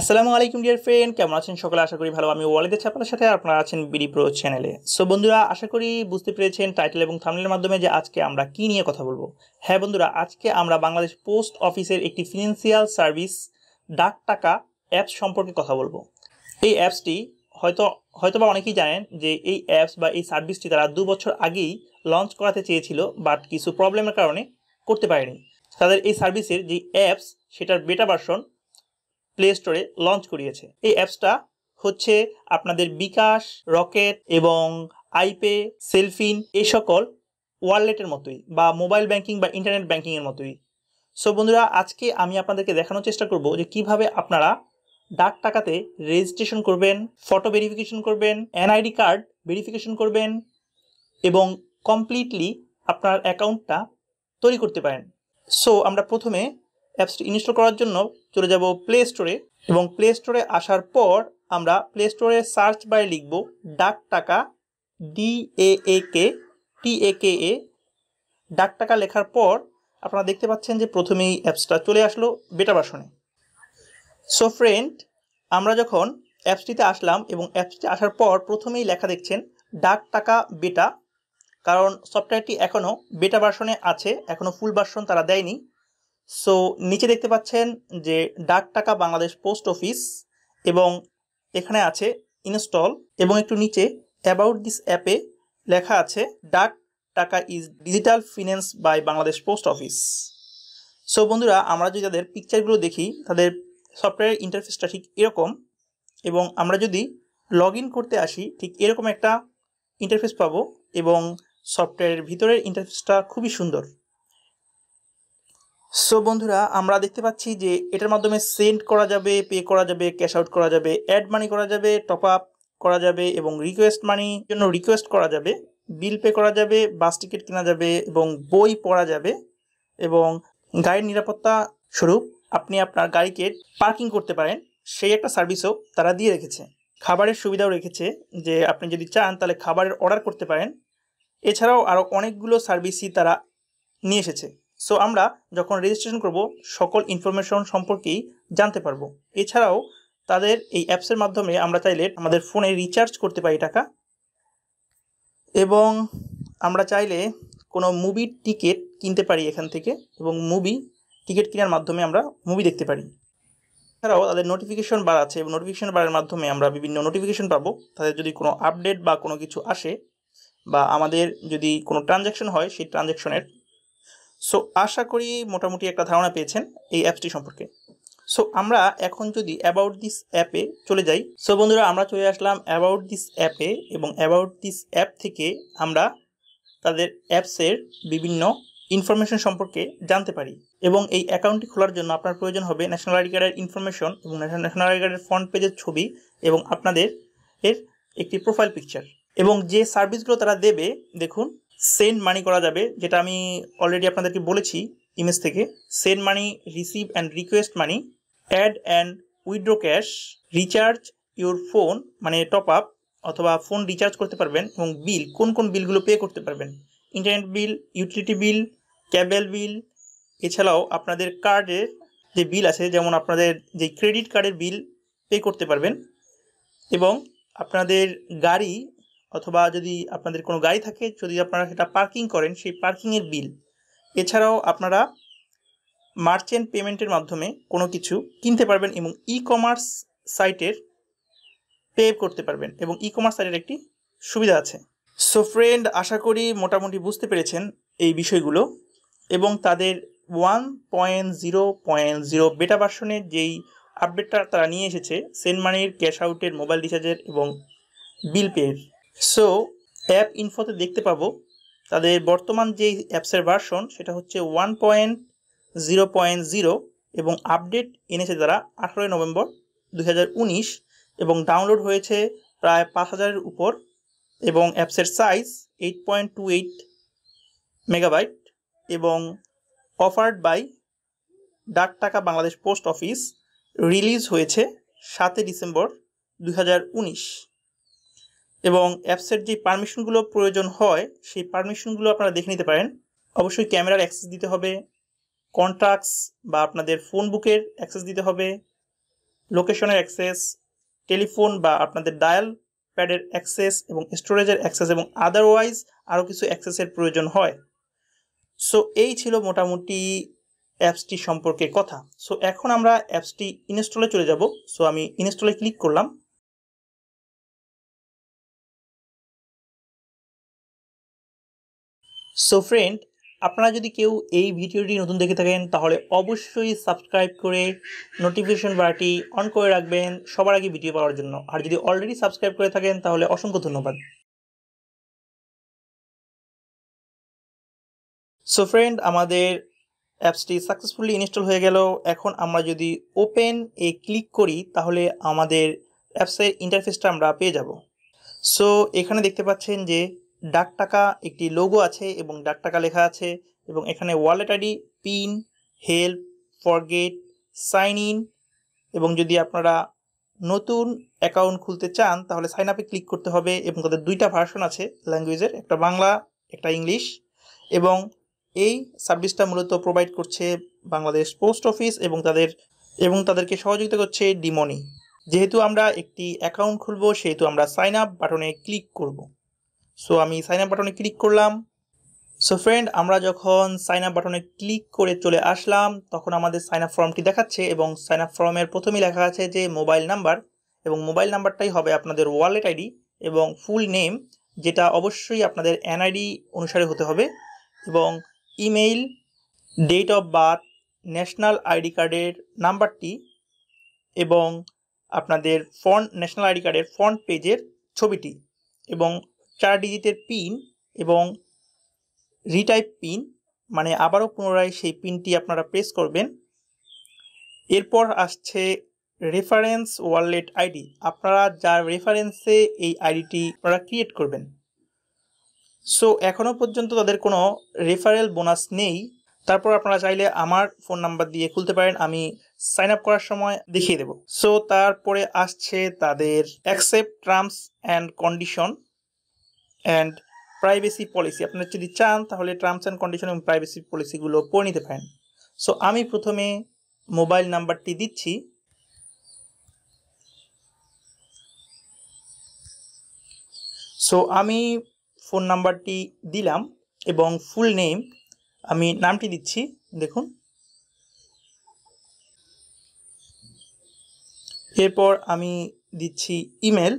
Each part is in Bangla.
আসসালামু আলাইকুম ডিয়ার ফ্রেন্ড কেমন আছেন সকলে আশা করি ভালো আমি ওয়ালিদের ছাপালের সাথে আপনারা আছেন বিডি প্রো চ্যানেলে সো বন্ধুরা আশা করি বুঝতে পেরেছেন টাইটেল এবং থামলের মাধ্যমে যে আজকে আমরা কি নিয়ে কথা বলবো হ্যাঁ বন্ধুরা আজকে আমরা বাংলাদেশ পোস্ট অফিসের একটি ফিনান্সিয়াল সার্ভিস ডাক টাকা অ্যাপস সম্পর্কে কথা বলবো এই অ্যাপসটি হয়তো হয়তোবা অনেকেই জানেন যে এই অ্যাপস বা এই সার্ভিসটি তারা দু বছর আগেই লঞ্চ করাতে চেয়েছিল বাট কিছু প্রবলেমের কারণে করতে পারেনি তাদের এই সার্ভিসের যে অ্যাপস সেটার বেটা ভার্সন প্লে স্টোরে লঞ্চ করিয়েছে এই অ্যাপসটা হচ্ছে আপনাদের বিকাশ রকেট এবং আইপে সেলফিন এই সকল ওয়ালেটের মতোই বা মোবাইল ব্যাংকিং বা ইন্টারনেট ব্যাংকিংয়ের মতোই সো বন্ধুরা আজকে আমি আপনাদেরকে দেখানোর চেষ্টা করব যে কিভাবে আপনারা ডাক টাকাতে রেজিস্ট্রেশন করবেন ফটো ভেরিফিকেশন করবেন এনআইডি কার্ড ভেরিফিকেশন করবেন এবং কমপ্লিটলি আপনার অ্যাকাউন্টটা তৈরি করতে পারেন সো আমরা প্রথমে অ্যাপসটি ইনস্টল করার জন্য চলে যাব প্লে স্টোরে এবং প্লে স্টোরে আসার পর আমরা প্লে স্টোরে সার্চ বারে লিখব ডাক টাকা ডি এ এ কে টি এ কে এ ডাক টাকা লেখার পর আপনারা দেখতে পাচ্ছেন যে প্রথমেই অ্যাপসটা চলে আসলো বেটা বাসনে সো ফ্রেন্ড আমরা যখন অ্যাপসটিতে আসলাম এবং অ্যাপসটি আসার পর প্রথমেই লেখা দেখছেন ডাক টাকা বেটা কারণ সফটওয়্যারটি এখনও বেটা বাসনে আছে এখনও ফুল বাসন তারা দেয়নি সো নিচে দেখতে পাচ্ছেন যে ডাক টাকা বাংলাদেশ পোস্ট অফিস এবং এখানে আছে ইনস্টল এবং একটু নিচে অ্যাবাউট দিস অ্যাপে লেখা আছে Dak Taka is digital finance by Bangladesh post office so বন্ধুরা আমরা যদি তাদের পিকচারগুলো দেখি তাদের সফটওয়্যার ইন্টারফেসটা ঠিক এরকম এবং আমরা যদি লগ করতে আসি ঠিক এরকম একটা ইন্টারফেস পাবো এবং সফটওয়্যারের ভিতরের ইন্টারফেসটা খুবই সুন্দর সো বন্ধুরা আমরা দেখতে পাচ্ছি যে এটার মাধ্যমে সেন্ড করা যাবে পে করা যাবে ক্যাশ আউট করা যাবে অ্যাড মানি করা যাবে টপ আপ করা যাবে এবং রিকোয়েস্ট মানি জন্য রিকোয়েস্ট করা যাবে বিল পে করা যাবে বাস টিকিট কেনা যাবে এবং বই পড়া যাবে এবং গাড়ির নিরাপত্তা স্বরূপ আপনি আপনার গাড়িকে পার্কিং করতে পারেন সেই একটা সার্ভিসও তারা দিয়ে রেখেছে খাবারের সুবিধাও রেখেছে যে আপনি যদি চান তাহলে খাবারের অর্ডার করতে পারেন এছাড়াও আরও অনেকগুলো সার্ভিসই তারা নিয়ে এসেছে সো আমরা যখন রেজিস্ট্রেশন করব সকল ইনফরমেশন সম্পর্কেই জানতে পারবো এছাড়াও তাদের এই অ্যাপসের মাধ্যমে আমরা চাইলে আমাদের ফোনে রিচার্জ করতে পারি টাকা এবং আমরা চাইলে কোনো মুভির টিকিট কিনতে পারি এখান থেকে এবং মুভি টিকিট কেনার মাধ্যমে আমরা মুভি দেখতে পারি এছাড়াও তাদের নোটিফিকেশন বার আছে এবং নোটিফিকেশন বারের মাধ্যমে আমরা বিভিন্ন নোটিফিকেশন পাবো তাদের যদি কোনো আপডেট বা কোনো কিছু আসে বা আমাদের যদি কোনো ট্রানজ্যাকশন হয় সেই ট্রানজ্যাকশনের সো আশা করি মোটামুটি একটা ধারণা পেয়েছেন এই অ্যাপসটি সম্পর্কে সো আমরা এখন যদি অ্যাবাউট দিস অ্যাপে চলে যাই সো বন্ধুরা আমরা চলে আসলাম অ্যাবাউট দিস অ্যাপে এবং অ্যাবাউট দিস অ্যাপ থেকে আমরা তাদের অ্যাপসের বিভিন্ন ইনফরমেশন সম্পর্কে জানতে পারি এবং এই অ্যাকাউন্টটি খোলার জন্য আপনার প্রয়োজন হবে ন্যাশনাল আইডি কার্ডের ইনফরমেশন এবং ন্যাশনাল আইডি কার্ডের ফ্রন্ট পেজের ছবি এবং আপনাদের এর একটি প্রোফাইল পিকচার এবং যে সার্ভিসগুলো তারা দেবে দেখুন সেন্ড মানি করা যাবে যেটা আমি অলরেডি আপনাদেরকে বলেছি ইমেজ থেকে send money receive and request money add and withdraw cash recharge your phone মানে টপ আপ অথবা ফোন রিচার্জ করতে পারবেন এবং বিল কোন কোন বিলগুলো পে করতে পারবেন internet bill utility bill cable bill এছাড়াও আপনাদের কার্ডের যে বিল আছে যেমন আপনাদের যে ক্রেডিট কার্ডের বিল পে করতে পারবেন এবং আপনাদের গাড়ি অথবা যদি আপনাদের কোনো গাড়ি থাকে যদি আপনারা সেটা পার্কিং করেন সেই পার্কিংয়ের বিল এছাড়াও আপনারা মার্চেন্ট পেমেন্টের মাধ্যমে কোনো কিছু কিনতে পারবেন এবং ই কমার্স সাইটের পে করতে পারবেন এবং ই কমার্স সাইটের একটি সুবিধা আছে সো ফ্রেন্ড আশা করি মোটামুটি বুঝতে পেরেছেন এই বিষয়গুলো এবং তাদের one point zero point zero beta ভার্সনের যেই আপডেটটা তারা নিয়ে এসেছে সেন্ট মানির ক্যাশ আউটের মোবাইল রিচার্জের এবং বিল পেয়ের সো অ্যাপ ইনফোতে দেখতে পাবো তাদের বর্তমান যে অ্যাপসের ভার্সন সেটা হচ্ছে one point zero point zero এবং আপডেট এনেছে তারা আঠারোই নভেম্বর দু এবং ডাউনলোড হয়েছে প্রায় পাঁচ হাজারের উপর এবং অ্যাপসের size eight point two eight megabyte এবং offered by Dak Taka Bangladesh post office release হয়েছে সাতই ডিসেম্বর দু এবং অ্যাপসের যে পারমিশনগুলো প্রয়োজন হয় সেই পারমিশনগুলো আপনারা দেখে নিতে পারেন অবশ্যই ক্যামেরার অ্যাক্সেস দিতে হবে কন্ট্রাক্টস বা আপনাদের ফোন বুকের অ্যাক্সেস দিতে হবে লোকেশনের অ্যাক্সেস টেলিফোন বা আপনাদের ডায়াল প্যাডের অ্যাক্সেস এবং স্টোরেজের অ্যাক্সেস এবং আদারওয়াইজ আরও কিছু অ্যাক্সেসের প্রয়োজন হয় সো এই ছিল মোটামুটি অ্যাপসটি সম্পর্কে কথা সো এখন আমরা অ্যাপসটি ইনস্টলে চলে যাব সো আমি ইনস্টলে ক্লিক করলাম সো ফ্রেন্ড আপনারা যদি কেউ এই ভিডিওটি নতুন দেখে থাকেন তাহলে অবশ্যই সাবস্ক্রাইব করে নোটিফিকেশন বারটি অন করে রাখবেন সবার আগে ভিডিও পাওয়ার জন্য আর যদি অলরেডি সাবস্ক্রাইব করে থাকেন তাহলে অসংখ্য ধন্যবাদ সো ফ্রেন্ড আমাদের অ্যাপসটি সাকসেসফুলি ইনস্টল হয়ে গেল এখন আমরা যদি ওপেন এ ক্লিক করি তাহলে আমাদের অ্যাপসের ইন্টারফেসটা আমরা পেয়ে যাব সো এখানে দেখতে পাচ্ছেন যে ডাক টাকা একটি লোগো আছে এবং ডাক টাকা লেখা আছে এবং এখানে wallet ID PIN help forget sign in এবং যদি আপনারা নতুন অ্যাকাউন্ট খুলতে চান তাহলে সাইন আপে ক্লিক করতে হবে এবং তাদের দুইটা ভার্সন আছে ল্যাঙ্গুয়েজের একটা বাংলা একটা ইংলিশ এবং এই সার্ভিসটা মূলত প্রোভাইড করছে বাংলাদেশ পোস্ট অফিস এবং তাদের এবং তাদেরকে সহযোগিতা করছে ডিমনি যেহেতু আমরা একটি অ্যাকাউন্ট খুলব সেহেতু আমরা সাইন আপ বাটনে ক্লিক করবো সো আমি সাইন আপ বাটনে ক্লিক করলাম সো ফ্রেন্ড আমরা যখন সাইন আপ বাটনে ক্লিক করে চলে আসলাম তখন আমাদের সাইন আপ ফর্মটি দেখাচ্ছে এবং সাইন আপ ফর্মের প্রথমেই লেখা আছে যে মোবাইল নাম্বার এবং মোবাইল নাম্বারটাই হবে আপনাদের ওয়ালেট আইডি এবং ফুল নেম যেটা অবশ্যই আপনাদের এনআইডি অনুসারে হতে হবে এবং email date of birth national ID কার্ডের নাম্বারটি এবং আপনাদের ফন্ট ন্যাশনাল আইডি কার্ডের ফন্ট পেজের ছবিটি এবং চার ডিজিটের পিন এবং রিটাইপ পিন মানে আবারও পুনরায় সেই পিনটি আপনারা প্রেস করবেন এরপর আসছে রেফারেন্স ওয়ালেট আইডি আপনারা যার রেফারেন্সে এই আইডিটি আপনারা ক্রিয়েট করবেন সো এখনও পর্যন্ত তাদের কোনো রেফারেল বোনাস নেই তারপর আপনারা চাইলে আমার ফোন নাম্বার দিয়ে খুলতে পারেন আমি সাইন আপ করার সময় দেখিয়ে দেব সো তারপরে আসছে তাদের accept terms and condition and privacy policy আপনারা যদি চান তাহলে টার্মস অ্যান্ড কন্ডিশন এবং প্রাইভেসি পলিসিগুলো পড়ে নিতে পারেন সো আমি প্রথমে মোবাইল নাম্বারটি দিচ্ছি সো আমি ফোন নাম্বারটি দিলাম এবং ফুল নেম আমি নামটি দিচ্ছি দেখুন এরপর আমি দিচ্ছি ইমেল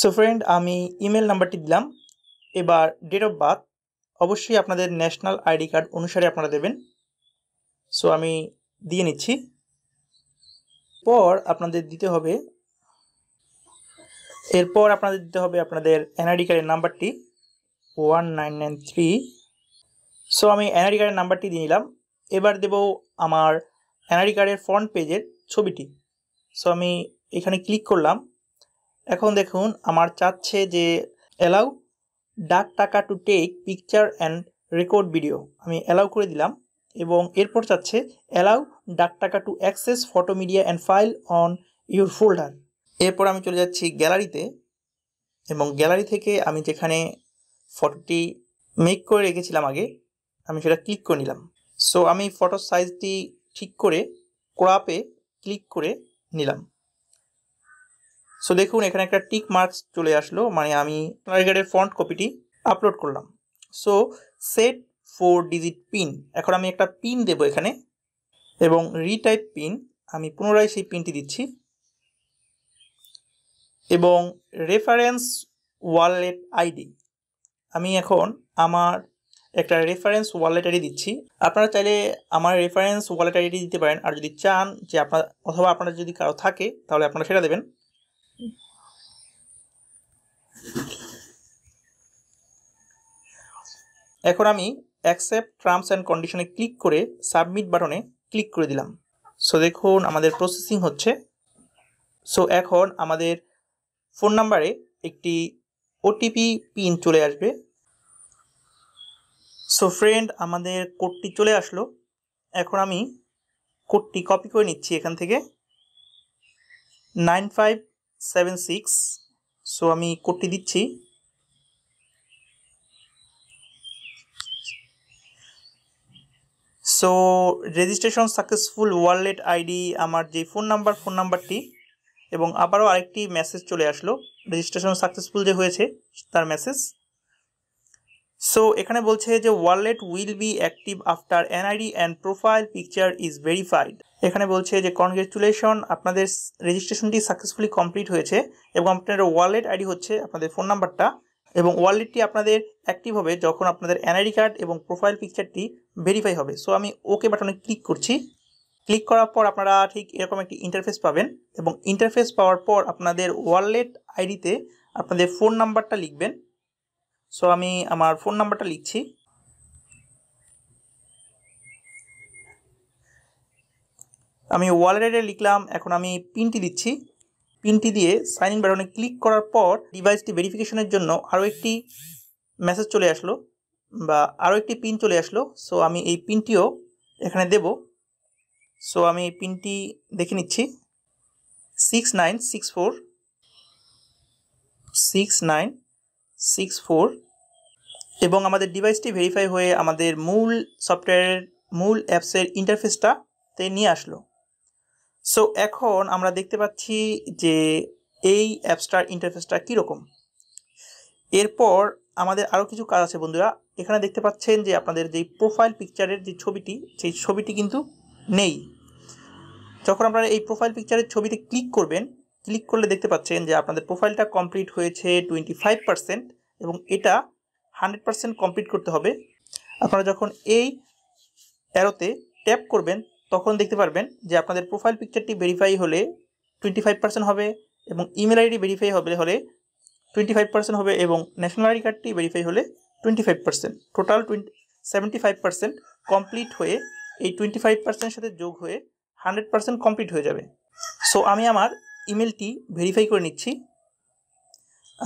সো ফ্রেন্ড আমি ইমেল নাম্বারটি দিলাম এবার ডেট অফ বার্থ অবশ্যই আপনাদের ন্যাশনাল আইডি কার্ড অনুসারে আপনারা দেবেন সো আমি দিয়ে নিচ্ছি পর আপনাদের দিতে হবে এরপর আপনাদের দিতে হবে আপনাদের এনআইডি কার্ডের নাম্বারটি one nine nine three so আমি এনআইডি কার্ডের নাম্বারটি দিয়ে নিলাম এবার দেব আমার এনআইডি কার্ডের ফ্রন্ট পেজের ছবিটি সো আমি এখানে ক্লিক করলাম এখন দেখুন আমার চাচ্ছে যে allow Dak Taka to take picture and record video আমি অ্যালাউ করে দিলাম এবং এরপর চাচ্ছে allow Dak Taka to access photo media and file on your folder এরপর আমি চলে যাচ্ছি গ্যালারিতে এবং গ্যালারি থেকে আমি যেখানে ফটোটি মেক করে রেখেছিলাম আগে আমি সেটা ক্লিক করে নিলাম সো আমি ফটোর সাইজটি ঠিক করে ক্রাপে ক্লিক করে নিলাম সো দেখুন এখানে একটা টিক মার্কস চলে আসলো মানে আমি টার্গেটের ফন্ট কপিটি আপলোড করলাম so set four digit pin এখন আমি একটা পিন দেব এখানে এবং রিটাইপ পিন আমি পুনরায় সেই পিনটি দিচ্ছি এবং রেফারেন্স ওয়ালেট আইডি আমি এখন আমার একটা রেফারেন্স ওয়ালেট আইডি দিচ্ছি আপনারা চাইলে আমার রেফারেন্স ওয়ালেট আইডি দিতে পারেন আর যদি চান যে আপনার অথবা আপনার যদি কারো থাকে তাহলে আপনারা সেটা দেবেন এখন আমি অ্যাকসেপ্ট টার্মস অ্যান্ড কন্ডিশনে ক্লিক করে সাবমিট বাটনে ক্লিক করে দিলাম সো দেখুন আমাদের প্রসেসিং হচ্ছে সো এখন আমাদের ফোন নাম্বারে একটি ওটিপি পিন চলে আসবে সো ফ্রেন্ড আমাদের কোডটি চলে আসলো এখন আমি কোডটি কপি করে নিচ্ছি এখান থেকে nine five seven six so আমি কোডটি দিচ্ছি so registration successful wallet ID আমার যে ফোন নাম্বার ফোন নাম্বারটি এবং আবারও আরেকটি মেসেজ চলে আসলো রেজিস্ট্রেশন সাকসেসফুল যে হয়েছে তার মেসেজ সো এখানে বলছে যে wallet will be active after NID and profile picture is verified এখানে বলছে যে কনগ্রেচুলেশন আপনাদের রেজিস্ট্রেশনটি সাকসেসফুলি কমপ্লিট হয়েছে এবং আপনার ওয়ালেট আইডি হচ্ছে আপনাদের ফোন নাম্বারটা এবং ওয়ালেটটি আপনাদের অ্যাক্টিভ হবে যখন আপনাদের এনআইডি কার্ড এবং প্রোফাইল পিকচারটি ভেরিফাই হবে সো আমি ওকে বাটনে ক্লিক করছি ক্লিক করার পর আপনারা ঠিক এরকম একটি ইন্টারফেস পাবেন এবং ইন্টারফেস পাওয়ার পর আপনাদের ওয়ালেট আইডিতে আপনাদের ফোন নাম্বারটা লিখবেন সো আমি আমার ফোন নাম্বারটা লিখছি আমি ওয়ালেটে লিখলাম এখন আমি পিনটি দিচ্ছি পিনটি দিয়ে সাইন ইন বাটনে ক্লিক করার পর ডিভাইসটি ভেরিফিকেশনের জন্য আরও একটি মেসেজ চলে আসলো বা আরও একটি পিন চলে আসলো সো আমি এই পিনটিও এখানে দেব সো আমি এই পিনটি দেখে নিচ্ছি six nine six four six nine six four এবং আমাদের ডিভাইসটি ভেরিফাই হয়ে আমাদের মূল সফটওয়্যারের মূল অ্যাপসের ইন্টারফেসটাতে নিয়ে আসলো সো এখন আমরা দেখতে পাচ্ছি যে এই অ্যাপসটার ইন্টারফেসটা কীরকম এরপর আমাদের আরও কিছু কাজ আছে বন্ধুরা এখানে দেখতে পাচ্ছেন যে আপনাদের যে প্রোফাইল পিকচারের যে ছবিটি সেই ছবিটি কিন্তু নেই যখন আপনারা এই প্রোফাইল পিকচারের ছবিতে ক্লিক করবেন ক্লিক করলে দেখতে পাচ্ছেন যে আপনাদের প্রোফাইলটা কমপ্লিট হয়েছে টোয়েন্টি ফাইভ পার্সেন্ট এবং এটা হান্ড্রেড পার্সেন্ট কমপ্লিট করতে হবে আপনারা যখন এই অ্যারোতে ট্যাপ করবেন তখন দেখতে পারবেন যে আপনাদের প্রোফাইল পিকচারটি ভেরিফাই হলে টোয়েন্টি ফাইভ পার্সেন্ট হবে এবং ইমেল আইডি ভেরিফাই হবে হলে টোয়েন্টি ফাইভ পার্সেন্ট হবে এবং ন্যাশনাল আইডি কার্ডটি ভেরিফাই হলে twenty five percent total twenty seventy five percent complete হয়ে এই টোয়েন্টি ফাইভ পার্সেন্টের সাথে যোগ হয়ে হান্ড্রেড পার্সেন্ট কমপ্লিট হয়ে যাবে সো আমি আমার ইমেলটি ভেরিফাই করে নিচ্ছি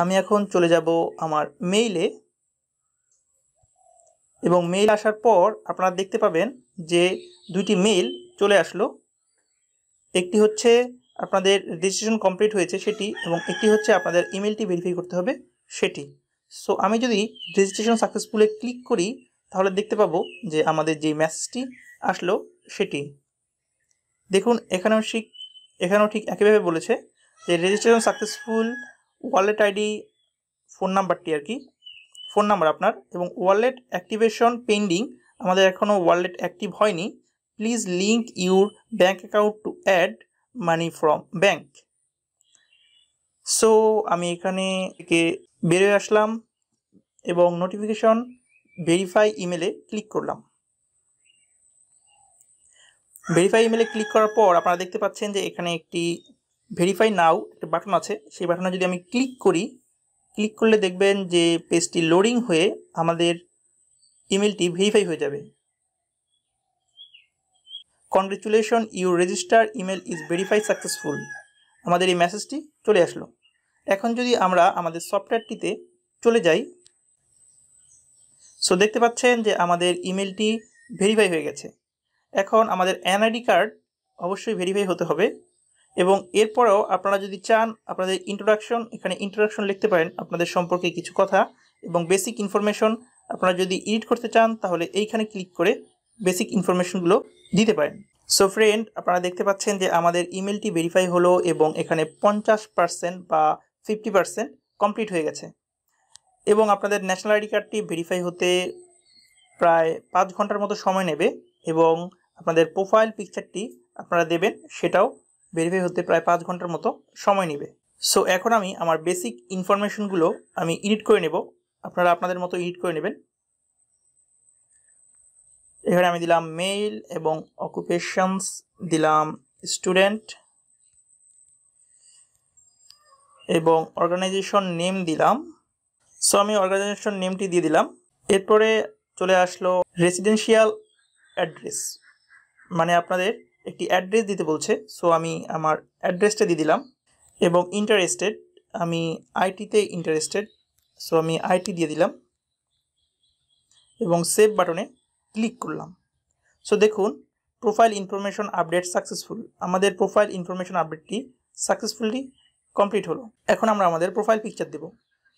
আমি এখন চলে যাব আমার মেইলে এবং মেইল আসার পর আপনারা দেখতে পাবেন যে দুইটি মেল চলে আসলো একটি হচ্ছে আপনাদের রেজিস্ট্রেশন কমপ্লিট হয়েছে সেটি এবং একটি হচ্ছে আপনাদের ইমেলটি ভেরিফাই করতে হবে সেটি সো আমি যদি রেজিস্ট্রেশন সাকসেসফুলে ক্লিক করি তাহলে দেখতে পাবো যে আমাদের যে মেসেজটি আসলো সেটি দেখুন এখানেও ঠিক এখানেও ঠিক একইভাবে বলেছে যে registration successful wallet ID phone নাম্বারটি আর কি ফোন নাম্বার আপনার এবং ওয়ালেট অ্যাক্টিভেশন পেন্ডিং আমাদের এখনও ওয়ালেট অ্যাক্টিভ হয়নি please link your bank account to add money from bank so আমি এখানে থেকে বেরোয় আসলাম এবং নোটিফিকেশন ভেরিফাই ইমেলে ক্লিক করলাম ভেরিফাই ইমেলে ক্লিক করার পর আপনারা দেখতে পাচ্ছেন যে এখানে একটি ভেরিফাই নাও একটা বাটন আছে সেই বাটনে যদি আমি ক্লিক করি ক্লিক করলে দেখবেন যে পেজটি লোডিং হয়ে আমাদের ইমেলটি ভেরিফাই হয়ে যাবে congratulation you register email is verify successful আমাদের এই মেসেজটি চলে আসলো এখন যদি আমরা আমাদের সফটওয়্যারটিতে চলে যাই সো দেখতে পাচ্ছেন যে আমাদের ইমেলটি ভেরিফাই হয়ে গেছে এখন আমাদের এনআইডি কার্ড অবশ্যই ভেরিফাই হতে হবে এবং এরপরেও আপনারা যদি চান আপনাদের ইন্ট্রোডাকশন এখানে ইন্ট্রোডাকশন লিখতে পারেন আপনাদের সম্পর্কে কিছু কথা এবং বেসিক ইনফরমেশন আপনারা যদি এডিট করতে চান তাহলে এইখানে ক্লিক করে বেসিক ইনফরমেশনগুলো দিতে পারেন সো ফ্রেন্ড আপনারা দেখতে পাচ্ছেন যে আমাদের ইমেলটি ভেরিফাই হলো এবং এখানে পঞ্চাশ পার্সেন্ট বা ফিফটি পার্সেন্ট কমপ্লিট হয়ে গেছে এবং আপনাদের ন্যাশনাল আইডি কার্ডটি ভেরিফাই হতে প্রায় পাঁচ ঘন্টার মতো সময় নেবে এবং আপনাদের প্রোফাইল পিকচারটি আপনারা দেবেন সেটাও ভেরিফাই হতে প্রায় পাঁচ ঘন্টার মতো সময় নেবে সো এখন আমি আমার বেসিক ইনফরমেশনগুলো আমি এডিট করে নেব আপনারা আপনাদের মতো ইডিট করে নেবেন এখানে আমি দিলাম মেইল এবং অকুপেশনস দিলাম স্টুডেন্ট এবং অর্গানাইজেশন নেম দিলাম সো আমি অর্গানাইজেশন নেমটি দিয়ে দিলাম এরপরে চলে আসলো রেসিডেন্সিয়াল অ্যাড্রেস মানে আপনাদের একটি অ্যাড্রেস দিতে বলছে সো আমি আমার অ্যাড্রেসটা দিয়ে দিলাম এবং ইন্টারেস্টেড আমি আইটিতে ইন্টারেস্টেড সো আমি আইটি দিয়ে দিলাম এবং সেভ বাটনে ক্লিক করলাম সো দেখুন প্রোফাইল ইনফরমেশন আপডেট সাকসেসফুল আমাদের প্রোফাইল ইনফরমেশন আপডেটটি সাকসেসফুলি কমপ্লিট হলো এখন আমরা আমাদের প্রোফাইল পিকচার দেব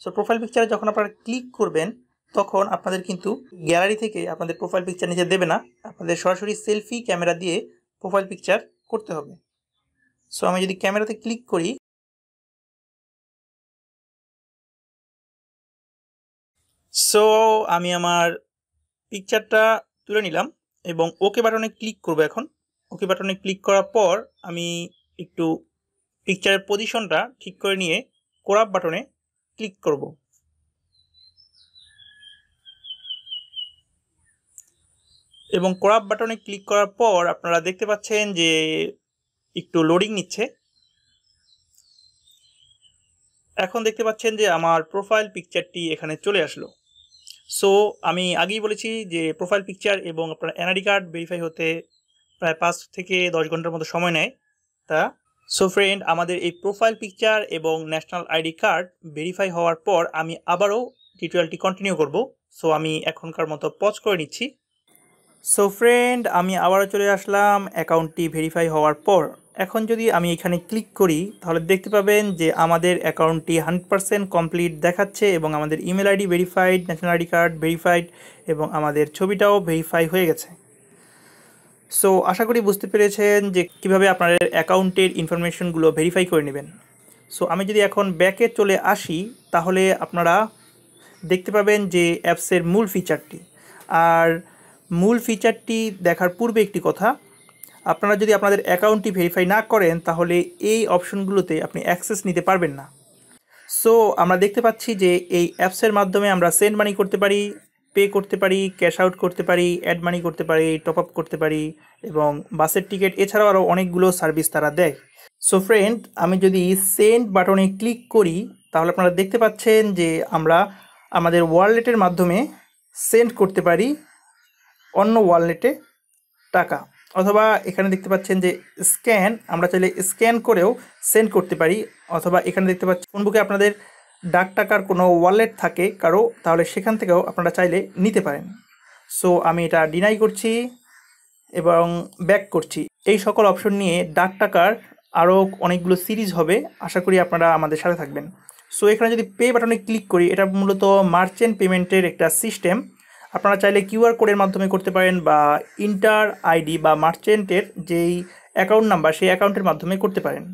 সো প্রোফাইল পিকচারে যখন আপনারা ক্লিক করবেন তখন আপনাদের কিন্তু গ্যালারি থেকে আপনাদের প্রোফাইল পিকচার নিচে দেবে না আপনাদের সরাসরি সেলফি ক্যামেরা দিয়ে প্রোফাইল পিকচার করতে হবে সো আমি যদি ক্যামেরাতে ক্লিক করি সো আমি আমার পিকচারটা তুলে নিলাম এবং ওকে বাটনে ক্লিক করব এখন ওকে বাটনে ক্লিক করার পর আমি একটু পিকচারের পজিশনটা ঠিক করে নিয়ে কোরাপ বাটনে ক্লিক করব এবং কোরাপ বাটনে ক্লিক করার পর আপনারা দেখতে পাচ্ছেন যে একটু লোডিং নিচ্ছে এখন দেখতে পাচ্ছেন যে আমার প্রোফাইল পিকচারটি এখানে চলে আসলো সো আমি আগেই বলেছি যে প্রোফাইল পিকচার এবং আপনার এনআইডি কার্ড ভেরিফাই হতে প্রায় পাঁচ থেকে দশ ঘন্টার মতো সময় নেয় তা সো ফ্রেন্ড আমাদের এই প্রোফাইল পিকচার এবং ন্যাশনাল আইডি কার্ড ভেরিফাই হওয়ার পর আমি আবারও টিউটোরিয়ালটি কন্টিনিউ করব সো আমি এখনকার মতো পজ করে নিচ্ছি সো ফ্রেন্ড আমি আবারও চলে আসলাম অ্যাকাউন্টটি ভেরিফাই হওয়ার পর এখন যদি আমি এখানে ক্লিক করি তাহলে দেখতে পাবেন যে আমাদের অ্যাকাউন্টটি হান্ড্রেড পারসেন্ট কমপ্লিট দেখাচ্ছে এবং আমাদের email ID verified national ID card verified এবং আমাদের ছবিটাও ভেরিফাই হয়ে গেছে সো আশা করি বুঝতে পেরেছেন যে কিভাবে আপনাদের অ্যাকাউন্টের ইনফরমেশনগুলো ভেরিফাই করে নেবেন সো আমি যদি এখন ব্যাকে চলে আসি তাহলে আপনারা দেখতে পাবেন যে অ্যাপসের মূল ফিচারটি আর মূল ফিচারটি দেখার পূর্বে একটি কথা আপনারা যদি আপনাদের অ্যাকাউন্টটি ভেরিফাই না করেন তাহলে এই অপশনগুলোতে আপনি অ্যাক্সেস নিতে পারবেন না সো আমরা দেখতে পাচ্ছি যে এই অ্যাপসের মাধ্যমে আমরা সেন্ড মানি করতে পারি পে করতে পারি ক্যাশ আউট করতে পারি অ্যাড মানি করতে পারি টপ আপ করতে পারি এবং বাসের টিকিট এছাড়াও আরও অনেকগুলো সার্ভিস তারা দেয় সো ফ্রেন্ড আমি যদি সেন্ড বাটনে ক্লিক করি তাহলে আপনারা দেখতে পাচ্ছেন যে আমরা আমাদের ওয়ালেটের মাধ্যমে সেন্ড করতে পারি অন্য ওয়ালেটে টাকা অথবা এখানে দেখতে পাচ্ছেন যে স্ক্যান আমরা চাইলে স্ক্যান করেও সেন্ড করতে পারি অথবা এখানে দেখতে পাচ্ছেন ফোনবুকে আপনাদের ডাক টাকার কোনো ওয়ালেট থাকে কারো তাহলে সেখান থেকেও আপনারা চাইলে নিতে পারেন সো আমি এটা ডিনাই করছি এবং ব্যাক করছি এই সকল অপশন নিয়ে ডাক টাকার আরও অনেকগুলো সিরিজ হবে আশা করি আপনারা আমাদের সাথে থাকবেন সো এখানে যদি পে বাটনে ক্লিক করি এটা মূলত মার্চেন্ট পেমেন্টের একটা সিস্টেম আপনারা চাইলে কিউআর কোডের মাধ্যমে করতে পারেন বা ইন্টার আইডি বা মার্চেন্টের যেই অ্যাকাউন্ট নাম্বার সেই অ্যাকাউন্টের মাধ্যমে করতে পারেন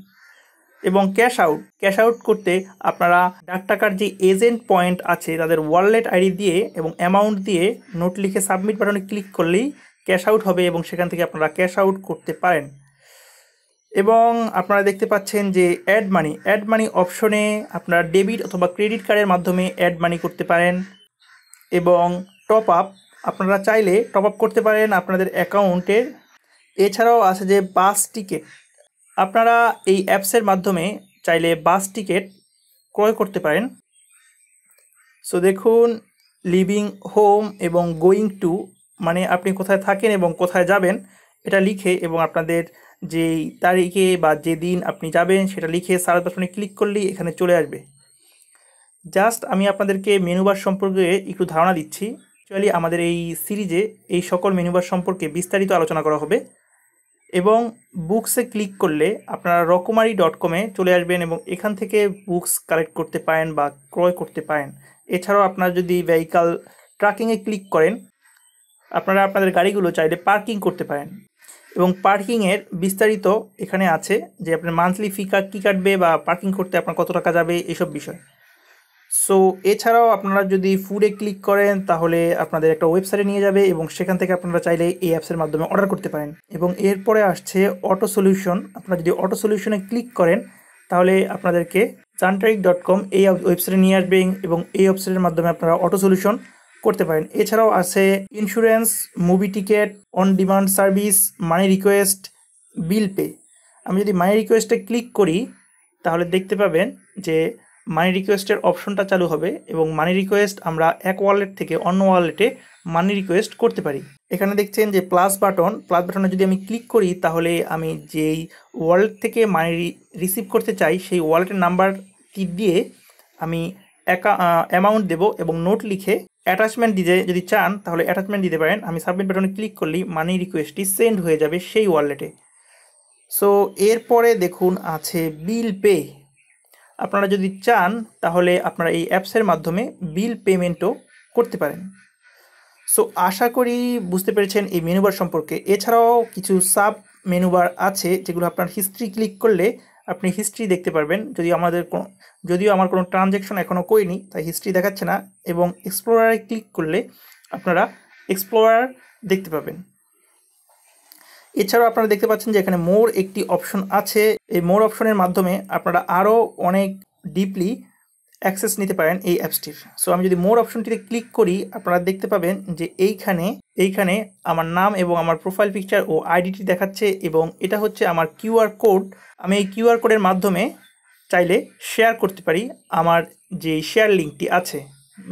এবং ক্যাশ আউট ক্যাশ আউট করতে আপনারা ডাক টাকার যে এজেন্ট পয়েন্ট আছে তাদের ওয়ালেট আইডি দিয়ে এবং অ্যামাউন্ট দিয়ে নোট লিখে সাবমিট বাটনে ক্লিক করলেই ক্যাশ আউট হবে এবং সেখান থেকে আপনারা ক্যাশ আউট করতে পারেন এবং আপনারা দেখতে পাচ্ছেন যে অ্যাড মানি অ্যাড মানি অপশনে আপনারা ডেবিট অথবা ক্রেডিট কার্ডের মাধ্যমে অ্যাড মানি করতে পারেন এবং টপ আপ আপনারা চাইলে টপ আপ করতে পারেন আপনাদের অ্যাকাউন্টের এছাড়াও আছে যে বাস টিকিট আপনারা এই অ্যাপসের মাধ্যমে চাইলে বাস টিকিট ক্রয় করতে পারেন সো দেখুন লিভিং হোম এবং গোয়িং টু মানে আপনি কোথায় থাকেন এবং কোথায় যাবেন এটা লিখে এবং আপনাদের যেই তারিখে বা যেদিন আপনি যাবেন সেটা লিখে সার্চ বাসনে ক্লিক করলেই এখানে চলে আসবে জাস্ট আমি আপনাদেরকে মেনুবার সম্পর্কে একটু ধারণা দিচ্ছি অ্যাকচুয়ালি আমাদের এই সিরিজে এই সকল মেনুবার সম্পর্কে বিস্তারিত আলোচনা করা হবে এবং বুকসে ক্লিক করলে আপনারা রকমারি ডট কমে চলে আসবেন এবং এখান থেকে বুকস কালেক্ট করতে পারেন বা ক্রয় করতে পারেন এছাড়াও আপনারা যদি ভেহিকাল ট্র্যাকিংয়ে ক্লিক করেন আপনারা আপনাদের গাড়িগুলো চাইলে পার্কিং করতে পারেন এবং পার্কিংয়ের বিস্তারিত এখানে আছে যে আপনার মান্থলি ফি কী কাটবে বা পার্কিং করতে আপনার কত টাকা যাবে এসব বিষয় সো এছাড়াও আপনারা যদি ফুডে ক্লিক করেন তাহলে আপনাদের একটা ওয়েবসাইটে নিয়ে যাবে এবং সেখান থেকে আপনারা চাইলে এই অ্যাপসের মাধ্যমে অর্ডার করতে পারেন এবং এরপরে আসছে অটো সলিউশন আপনারা যদি অটো সলিউশনে ক্লিক করেন তাহলে আপনাদেরকে জানটারিক ডট কম এই ওয়েবসাইটে নিয়ে আসবেন এবং এই ওয়েবসাইটের মাধ্যমে আপনারা অটো সলিউশন করতে পারেন এছাড়াও আছে insurance movie ticket on demand service money request bill pay আমি যদি মানি রিকোয়েস্টে ক্লিক করি তাহলে দেখতে পাবেন যে মানি রিকোয়েস্টের অপশনটা চালু হবে এবং মানি রিকোয়েস্ট আমরা এক ওয়ালেট থেকে অন্য ওয়ালেটে মানি রিকোয়েস্ট করতে পারি এখানে দেখছেন যে প্লাস বাটন প্লাস বাটনে যদি আমি ক্লিক করি তাহলে আমি যেই ওয়ালেট থেকে মানি রিসিভ করতে চাই সেই ওয়ালেটের নাম্বারটি দিয়ে আমি একা অ্যামাউন্ট দেবো এবং নোট লিখে অ্যাটাচমেন্ট দিতে যদি চান তাহলে অ্যাটাচমেন্ট দিতে পারেন আমি সাবমিট বাটনে ক্লিক করলেই মানি রিকোয়েস্টটি সেন্ড হয়ে যাবে সেই ওয়ালেটে সো এরপরে দেখুন আছে বিল পে আপনারা যদি চান তাহলে আপনারা এই অ্যাপসের মাধ্যমে বিল পেমেন্টও করতে পারেন সো আশা করি বুঝতে পেরেছেন এই মেনুবার সম্পর্কে এছাড়াও কিছু সাব মেনুবার আছে যেগুলো আপনার হিস্ট্রি ক্লিক করলে আপনি হিস্ট্রি দেখতে পারবেন যদি আমাদের কোনো যদিও আমার কোনো ট্রানজ্যাকশন এখনও করিনি তাই হিস্ট্রি দেখাচ্ছে না এবং এক্সপ্লোরারে ক্লিক করলে আপনারা এক্সপ্লোরার দেখতে পাবেন এছাড়াও আপনারা দেখতে পাচ্ছেন যে এখানে মোর একটি অপশন আছে এই মোর অপশনের মাধ্যমে আপনারা আরও অনেক ডিপলি অ্যাক্সেস নিতে পারেন এই অ্যাপসটির সো আমি যদি মোর অপশনটিতে ক্লিক করি আপনারা দেখতে পাবেন যে এইখানে এইখানে আমার নাম এবং আমার প্রোফাইল পিকচার ও আইডিটি দেখাচ্ছে এবং এটা হচ্ছে আমার কিউআর কোড আমি এই কিউআর কোডের মাধ্যমে চাইলে শেয়ার করতে পারি আমার যে শেয়ার লিঙ্কটি আছে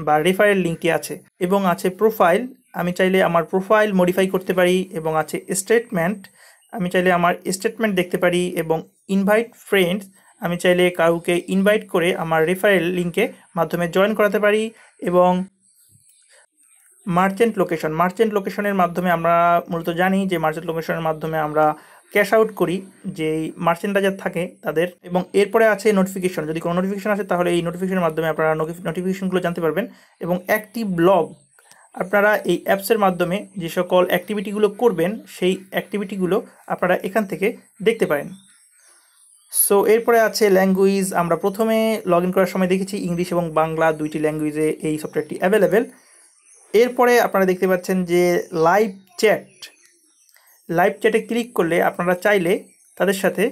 বা রেফারেল লিঙ্কটি আছে এবং আছে প্রোফাইল আমি চাইলে আমার প্রোফাইল মডিফাই করতে পারি এবং আছে স্টেটমেন্ট আমি চাইলে আমার স্টেটমেন্ট দেখতে পারি এবং ইনভাইট ফ্রেন্ডস আমি চাইলে কাউকে ইনভাইট করে আমার রেফারেল লিঙ্কে মাধ্যমে জয়েন করাতে পারি এবং মার্চেন্ট লোকেশন মার্চেন্ট লোকেশনের মাধ্যমে আমরা মূলত জানি যে মার্চেন্ট লোকেশনের মাধ্যমে আমরা ক্যাশ আউট করি যে মার্চেন্টাইজার থাকে তাদের এবং এরপরে আছে নোটিফিকেশন যদি কোনো নোটিফিকেশন আসে তাহলে এই নোটিফিকেশনের মাধ্যমে আপনারা নোটিফিকেশনগুলো জানতে পারবেন এবং একটি ব্লগ আপনারা এই অ্যাপসের মাধ্যমে যে সকল অ্যাক্টিভিটিগুলো করবেন সেই অ্যাক্টিভিটিগুলো আপনারা এখান থেকে দেখতে পারেন সো এরপরে আছে ল্যাঙ্গুয়েজ আমরা প্রথমে লগ করার সময় দেখেছি ইংলিশ এবং বাংলা দুইটি ল্যাঙ্গুয়েজে এই সফটওয়্যারটি অ্যাভেলেবেল এরপরে আপনারা দেখতে পাচ্ছেন যে লাইভ চ্যাট লাইভ চ্যাটে ক্লিক করলে আপনারা চাইলে তাদের সাথে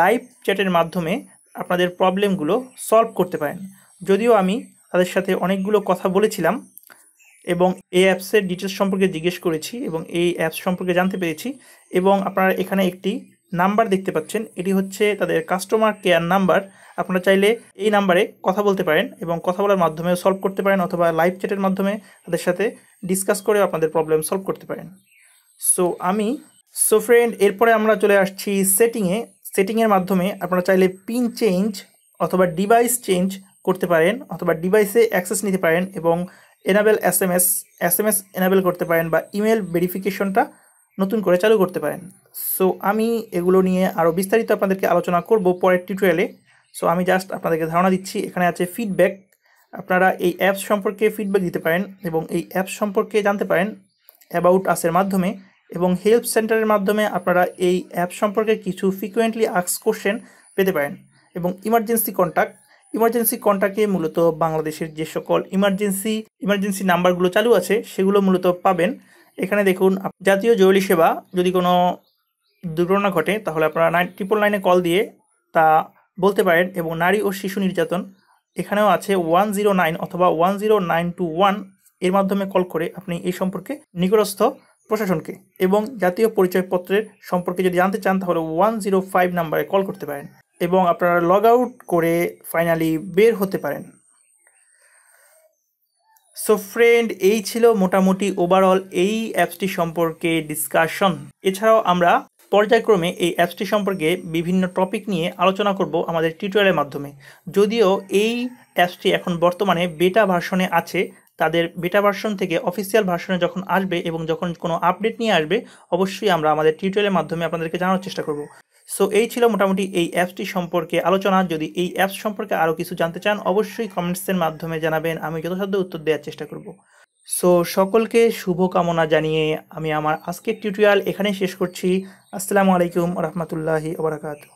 লাইভ চ্যাটের মাধ্যমে আপনাদের প্রবলেমগুলো সলভ করতে পারেন যদিও আমি তাদের সাথে অনেকগুলো কথা বলেছিলাম এবং এই অ্যাপসের ডিটেলস সম্পর্কে জিজ্ঞেস করেছি এবং এই অ্যাপস সম্পর্কে জানতে পেরেছি এবং আপনারা এখানে একটি নাম্বার দেখতে পাচ্ছেন এটি হচ্ছে তাদের কাস্টমার কেয়ার নাম্বার আপনারা চাইলে এই নাম্বারে কথা বলতে পারেন এবং কথা বলার মাধ্যমে সলভ করতে পারেন অথবা লাইভ চ্যাটের মাধ্যমে তাদের সাথে ডিসকাস করে আপনাদের প্রবলেম সলভ করতে পারেন সো আমি সো ফ্রেন্ড এরপরে আমরা চলে আসছি সেটিংয়ে সেটিংয়ের মাধ্যমে আপনারা চাইলে পিন চেঞ্জ অথবা ডিভাইস চেঞ্জ করতে পারেন অথবা ডিভাইসে অ্যাক্সেস নিতে পারেন এবং enable S M S S M S enable করতে পারেন বা ইমেল ভেরিফিকেশনটা নতুন করে চালু করতে পারেন সো আমি এগুলো নিয়ে আরও বিস্তারিত আপনাদেরকে আলোচনা করব পরের টিউটোরিয়ালে সো আমি জাস্ট আপনাদেরকে ধারণা দিচ্ছি এখানে আছে ফিডব্যাক আপনারা এই অ্যাপস সম্পর্কে ফিডব্যাক দিতে পারেন এবং এই অ্যাপস সম্পর্কে জানতে পারেন অ্যাবাউট আসের মাধ্যমে এবং হেল্প সেন্টারের মাধ্যমে আপনারা এই অ্যাপ সম্পর্কে কিছু ফ্রিকুয়েন্টলি আক্স কোশ্চেন পেতে পারেন এবং ইমার্জেন্সি কন্ট্যাক্ট ইমার্জেন্সি কন্ট্যাক্টে মূলত বাংলাদেশের যে সকল ইমার্জেন্সি ইমার্জেন্সি নাম্বারগুলো চালু আছে সেগুলো মূলত পাবেন এখানে দেখুন জাতীয় জরুরি সেবা যদি কোনো দুর্ঘটনা ঘটে তাহলে আপনারা নাইন ট্রিপল নাইনে কল দিয়ে তা বলতে পারেন এবং নারী ও শিশু নির্যাতন এখানেও আছে ওয়ান জিরো নাইন অথবা one zero nine two one এর মাধ্যমে কল করে আপনি এই সম্পর্কে নিকটস্থ প্রশাসনকে এবং জাতীয় পরিচয়পত্রের সম্পর্কে যদি জানতে চান তাহলে ওয়ান জিরো ফাইভ নাম্বারে কল করতে পারেন এবং আপনারা লগ আউট করে ফাইনালি বের হতে পারেন সো ফ্রেন্ড এই ছিল মোটামুটি ওভারঅল এই অ্যাপসটি সম্পর্কে ডিসকাশন এছাড়াও আমরা পর্যায়ক্রমে এই অ্যাপসটি সম্পর্কে বিভিন্ন টপিক নিয়ে আলোচনা করব আমাদের টিউটোরিয়ালের মাধ্যমে যদিও এই অ্যাপসটি এখন বর্তমানে বেটা ভার্সনে আছে তাদের বেটা ভার্সন থেকে অফিসিয়াল ভার্সনে যখন আসবে এবং যখন কোনো আপডেট নিয়ে আসবে অবশ্যই আমরা আমাদের টিউটোরিয়ালের মাধ্যমে আপনাদেরকে জানানোর চেষ্টা করব সো এই ছিল মোটামুটি এই অ্যাপসটি সম্পর্কে আলোচনা যদি এই অ্যাপস সম্পর্কে আরও কিছু জানতে চান অবশ্যই কমেন্টসের মাধ্যমে জানাবেন আমি যথাসাধ্য উত্তর দেওয়ার চেষ্টা করব সো সকলকে শুভকামনা জানিয়ে আমি আমার আজকের টিউটোরিয়াল এখানেই শেষ করছি আসসালামু আলাইকুম রহমতুল্লাহি ওবরাকাতু